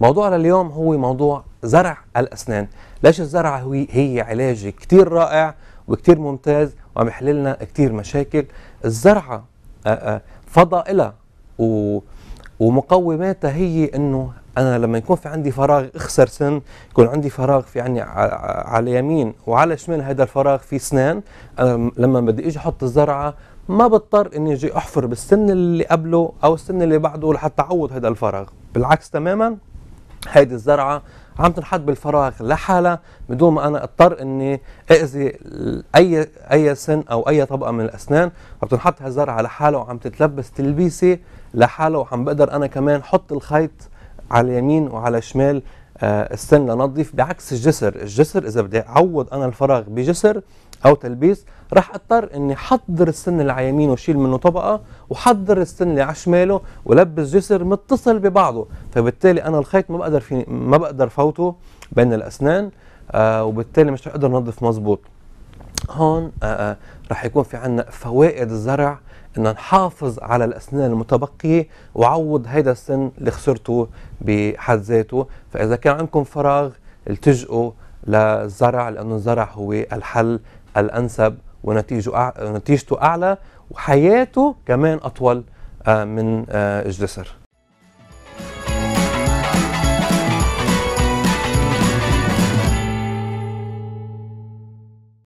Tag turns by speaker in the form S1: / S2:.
S1: موضوعنا اليوم هو موضوع زرع الأسنان ليش الزرعة هي علاج كتير رائع وكتير ممتاز ومحللنا كتير مشاكل الزرعة آه، آه، فضائلها ومقوماتها هي انه انا لما يكون في عندي فراغ اخسر سن يكون عندي فراغ في عندي على اليمين وعلى شمال هذا الفراغ في سنان أنا لما بدي اجي احط الزرعه ما بضطر اني اجي احفر بالسن اللي قبله او السن اللي بعده لحتى اعوض هذا الفراغ بالعكس تماما هيدي الزرعه عم تنحط بالفراغ لحالها بدون ما انا اضطر اني اذي اي اي سن او اي طبقه من الاسنان فبتنحط هالزرعه لحالها وعم تتلبس تلبيسه لحالها وعم بقدر انا كمان حط الخيط على اليمين وعلى الشمال السن آه، لنظف بعكس الجسر الجسر اذا بدي اعوض انا الفراغ بجسر او تلبيس راح اضطر اني حضر السن اللي على يمينه وشيل منه طبقه وحضر السن اللي على شماله ولبس جسر متصل ببعضه فبالتالي انا الخيط ما بقدر في ما بقدر فوته بين الاسنان آه وبالتالي مش رح اقدر انظف مظبوط هون آه، آه، رح يكون في عنا فوائد الزرع ان نحافظ على الاسنان المتبقيه وعوض هيدا السن اللي خسرته بحد ذاته فاذا كان عندكم فراغ التجئوا للزرع لانه الزرع هو الحل الانسب ونتيجه نتيجته اعلى وحياته كمان اطول آه، من الجسر